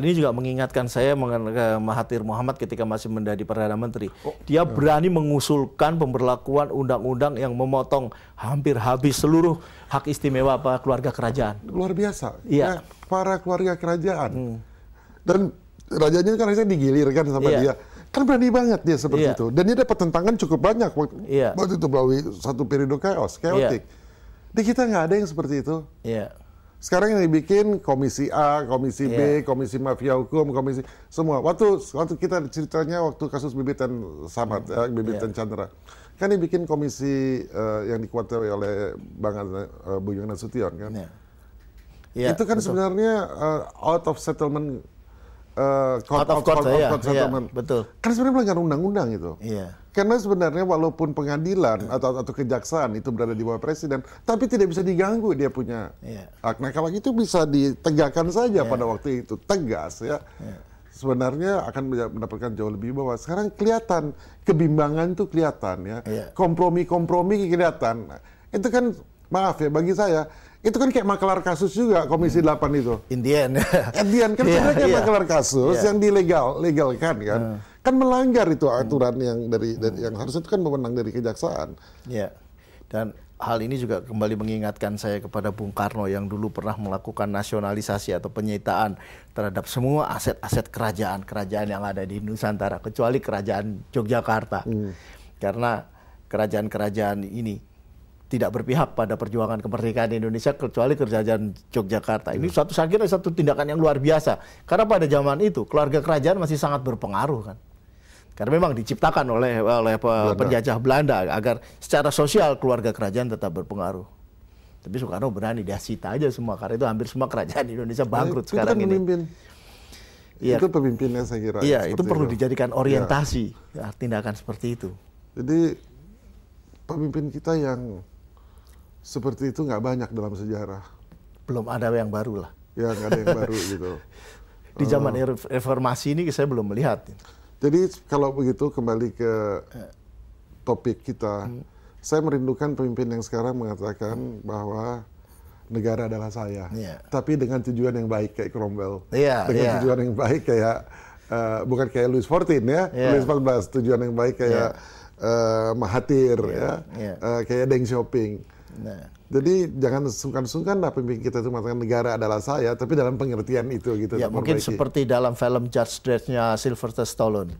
Ini juga mengingatkan saya mengenai Mahathir Muhammad ketika masih menjadi Perdana Menteri. Oh, Dia berani mengusulkan pemberlakuan undang-undang yang memotong hampir habis seluruh hak istimewa apa keluarga kerajaan. Luar biasa. Iya. Ya, para keluarga kerajaan. Hmm. Dan rajanya kan rasanya digilirkan sama iya. dia. Kan berani banget dia seperti iya. itu. Dan dia dapat tentangan cukup banyak waktu, iya. waktu itu melalui satu periode chaos, chaotic. Iya. Di kita nggak ada yang seperti itu. Iya. Sekarang yang dibikin komisi A, komisi B, yeah. komisi mafia hukum, komisi semua. Waktu waktu kita ceritanya waktu kasus bibit dan Samad, mm. eh, bibit yeah. dan Chandra, kan dibikin komisi uh, yang dikuatir oleh Bang uh, Bung Nasution kan. Yeah. Yeah, itu kan betul. sebenarnya uh, out of settlement Eh, court, of court, court, iya, court, yeah, kan. betul. Karena sebenarnya melanggar undang-undang itu. Iya. Karena sebenarnya walaupun pengadilan atau atau kejaksaan itu berada di bawah presiden, tapi tidak bisa diganggu dia punya yeah. hak. Nah kalau itu bisa ditegakkan saja pada iya. waktu itu tegas ya. Iya. Sebenarnya akan mendapatkan jauh lebih bawah. Sekarang kelihatan kebimbangan itu kelihatan ya, kompromi-kompromi yeah. kelihatan. Itu kan maaf ya bagi saya itu kan kayak makelar kasus juga komisi hmm. 8 itu. Indian. Indian kan yeah, sebenarnya yeah. makelar kasus yeah. yang dilegal legalkan kan. Hmm. Kan melanggar itu aturan hmm. yang dari, dari hmm. yang harusnya itu kan memenang dari kejaksaan. Iya. Yeah. Dan hal ini juga kembali mengingatkan saya kepada Bung Karno yang dulu pernah melakukan nasionalisasi atau penyitaan terhadap semua aset-aset kerajaan-kerajaan yang ada di Nusantara kecuali kerajaan Yogyakarta. Hmm. Karena kerajaan-kerajaan ini tidak berpihak pada perjuangan kemerdekaan Indonesia kecuali kerajaan Yogyakarta. Ini satu saya kira satu tindakan yang luar biasa. Karena pada zaman itu keluarga kerajaan masih sangat berpengaruh kan. Karena memang diciptakan oleh oleh Belanda. penjajah Belanda agar secara sosial keluarga kerajaan tetap berpengaruh. Tapi Soekarno berani dia sita aja semua karena itu hampir semua kerajaan Indonesia nah, bangkrut nah, itu sekarang kan ini. Ya. Itu pemimpinnya saya kira. Iya, itu perlu itu. dijadikan iya. orientasi ya. tindakan seperti itu. Jadi pemimpin kita yang seperti itu nggak banyak dalam sejarah. Belum ada yang baru lah. Ya, nggak ada yang baru gitu. Di zaman uh, reformasi ini saya belum melihat. Jadi kalau begitu kembali ke topik kita. Hmm. Saya merindukan pemimpin yang sekarang mengatakan hmm. bahwa negara adalah saya. Yeah. Tapi dengan tujuan yang baik kayak Cromwell. Yeah, dengan yeah. tujuan yang baik kayak uh, bukan kayak Louis XIV ya, yeah. Louis XIV tujuan yang baik kayak yeah. Iya. uh, Mahathir yeah. ya, yeah. Iya. Uh, kayak Deng Xiaoping. Nah. Jadi jangan sungkan-sungkan lah pemimpin kita itu mengatakan negara adalah saya, tapi dalam pengertian itu gitu. Ya mungkin perbaiki. seperti dalam film Judge Dredd-nya Sylvester Stallone.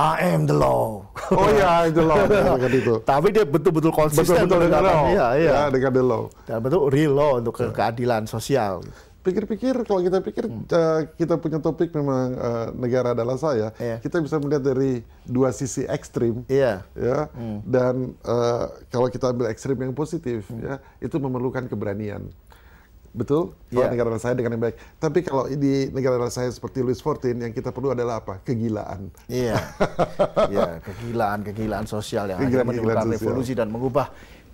I am the law. Oh iya yeah, the law. dengan itu. Tapi dia betul-betul konsisten betul -betul dengan law. Iya, iya. Ya, dengan the law. Dan betul real law untuk yeah. keadilan sosial pikir-pikir kalau kita pikir hmm. uh, kita punya topik memang uh, negara adalah saya yeah. kita bisa melihat dari dua sisi ekstrim yeah. ya hmm. dan uh, kalau kita ambil ekstrim yang positif hmm. ya itu memerlukan keberanian betul kalau yeah. negara adalah saya dengan yang baik tapi kalau di negara adalah saya seperti Louis XIV yang kita perlu adalah apa kegilaan iya yeah. yeah, kegilaan kegilaan sosial yang kegilaan, hanya menimbulkan revolusi dan mengubah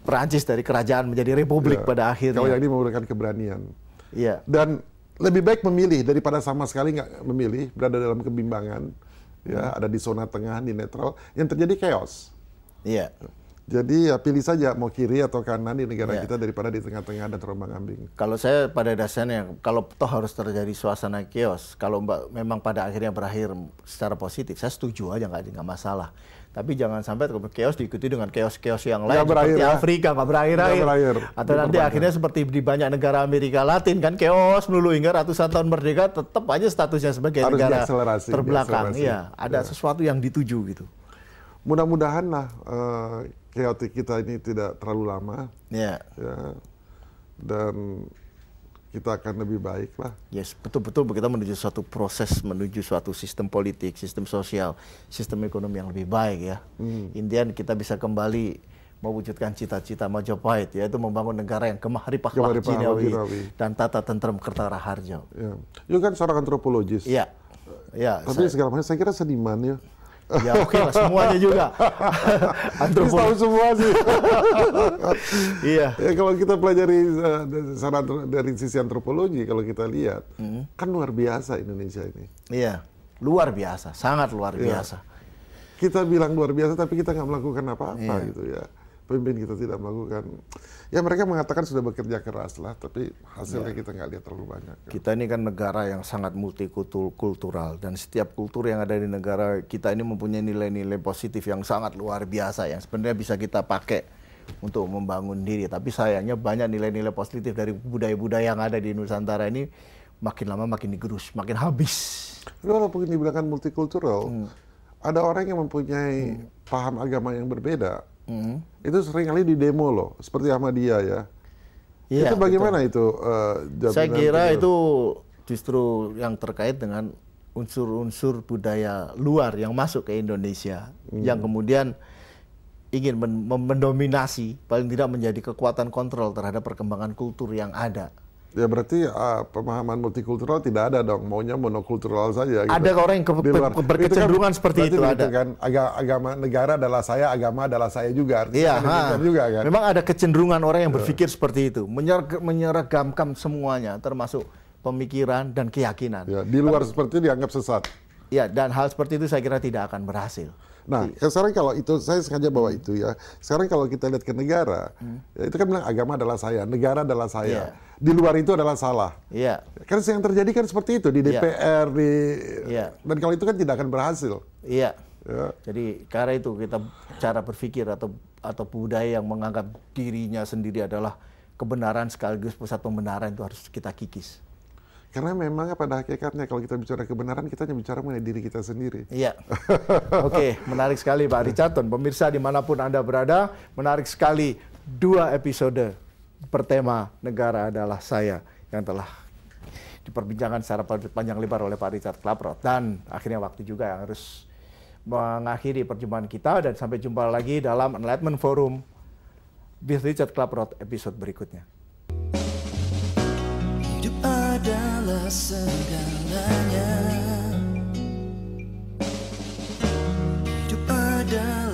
Perancis dari kerajaan menjadi republik yeah. pada akhirnya kalau yang ini memerlukan keberanian Iya. Dan lebih baik memilih daripada sama sekali nggak memilih, berada dalam kebimbangan, ya hmm. ada di zona tengah, di netral, yang terjadi chaos. Iya. Jadi ya pilih saja mau kiri atau kanan di negara yeah. kita daripada di tengah-tengah ada terombang ambing. Kalau saya pada dasarnya kalau toh harus terjadi suasana chaos, kalau mbak memang pada akhirnya berakhir secara positif, saya setuju aja nggak nggak masalah. Tapi jangan sampai chaos diikuti dengan chaos-chaos yang lain gak seperti ya. Afrika nggak berakhir, gak ya. berakhir. Atau Diperbanyak. nanti akhirnya seperti di banyak negara Amerika Latin kan chaos melulu hingga ratusan tahun merdeka tetap aja statusnya sebagai Harus negara terbelakang. Iya, ada ya. sesuatu yang dituju gitu. Mudah-mudahan lah uh, kita ini tidak terlalu lama. Iya. Ya. Dan kita akan lebih baik lah. Yes, betul-betul kita menuju suatu proses, menuju suatu sistem politik, sistem sosial, sistem ekonomi yang lebih baik ya. Hmm. Indian kita bisa kembali mewujudkan cita-cita Majapahit yaitu membangun negara yang kemahari pahlah dan tata tentrem kertara harjo. Ya. You kan seorang antropologis. Iya. Ya, Tapi saya, segala macam saya kira seniman ya. Ya oke okay lah semuanya juga. Kita Tahu semua sih. iya. Ya, kalau kita pelajari uh, dari sisi antropologi kalau kita lihat hmm. kan luar biasa Indonesia ini. Iya. Luar biasa, sangat luar iya. biasa. Kita bilang luar biasa tapi kita nggak melakukan apa-apa iya. gitu ya pemimpin kita tidak melakukan. Ya mereka mengatakan sudah bekerja keras lah, tapi hasilnya ya. kita nggak lihat terlalu banyak. Kita ini kan negara yang sangat multikultural dan setiap kultur yang ada di negara kita ini mempunyai nilai-nilai positif yang sangat luar biasa yang sebenarnya bisa kita pakai untuk membangun diri. Tapi sayangnya banyak nilai-nilai positif dari budaya-budaya yang ada di Nusantara ini makin lama makin digerus, makin habis. Walaupun dibilangkan multikultural, hmm. ada orang yang mempunyai hmm. paham agama yang berbeda, Mm. itu kali di demo loh, seperti Ahmadiyah ya. Iya, itu bagaimana itu? itu uh, eh, Saya kira gitu? itu justru yang terkait dengan unsur-unsur budaya luar yang masuk ke Indonesia, hmm. yang kemudian ingin mendominasi, paling tidak menjadi kekuatan kontrol terhadap perkembangan kultur yang ada. Ya berarti uh, pemahaman multikultural tidak ada dong, maunya monokultural saja. Gitu. Ada orang yang ke, di luar. kan, seperti itu, ada. Kan, agama negara adalah saya, agama adalah saya juga. Iya. juga kan. Memang ada kecenderungan orang yang iya. berpikir ya. seperti itu, menyer, menyeragamkan semuanya, termasuk pemikiran dan keyakinan. Ya, di luar Tapi, seperti dianggap sesat. Iya. dan hal seperti itu saya kira tidak akan berhasil. Nah, iya. ya sekarang kalau itu saya sengaja bawa itu ya. Sekarang kalau kita lihat ke negara, hmm. ya itu kan bilang agama adalah saya, negara adalah saya. Yeah di luar itu adalah salah. Iya. Yeah. Karena yang terjadi kan seperti itu di iya. DPR yeah. di yeah. dan kalau itu kan tidak akan berhasil. Iya. Yeah. Jadi karena itu kita cara berpikir atau atau budaya yang menganggap dirinya sendiri adalah kebenaran sekaligus pusat pembenaran itu harus kita kikis. Karena memang pada hakikatnya kalau kita bicara kebenaran kita hanya bicara mengenai diri kita sendiri. Iya. Oke, menarik sekali Pak Richardson. Pemirsa dimanapun Anda berada, menarik sekali dua episode bertema negara adalah saya yang telah diperbincangkan secara panjang lebar oleh Pak Richard Klaprot dan akhirnya waktu juga yang harus mengakhiri perjumpaan kita dan sampai jumpa lagi dalam Enlightenment Forum with Richard Klaprot episode berikutnya. Hidup adalah segalanya Hidup adalah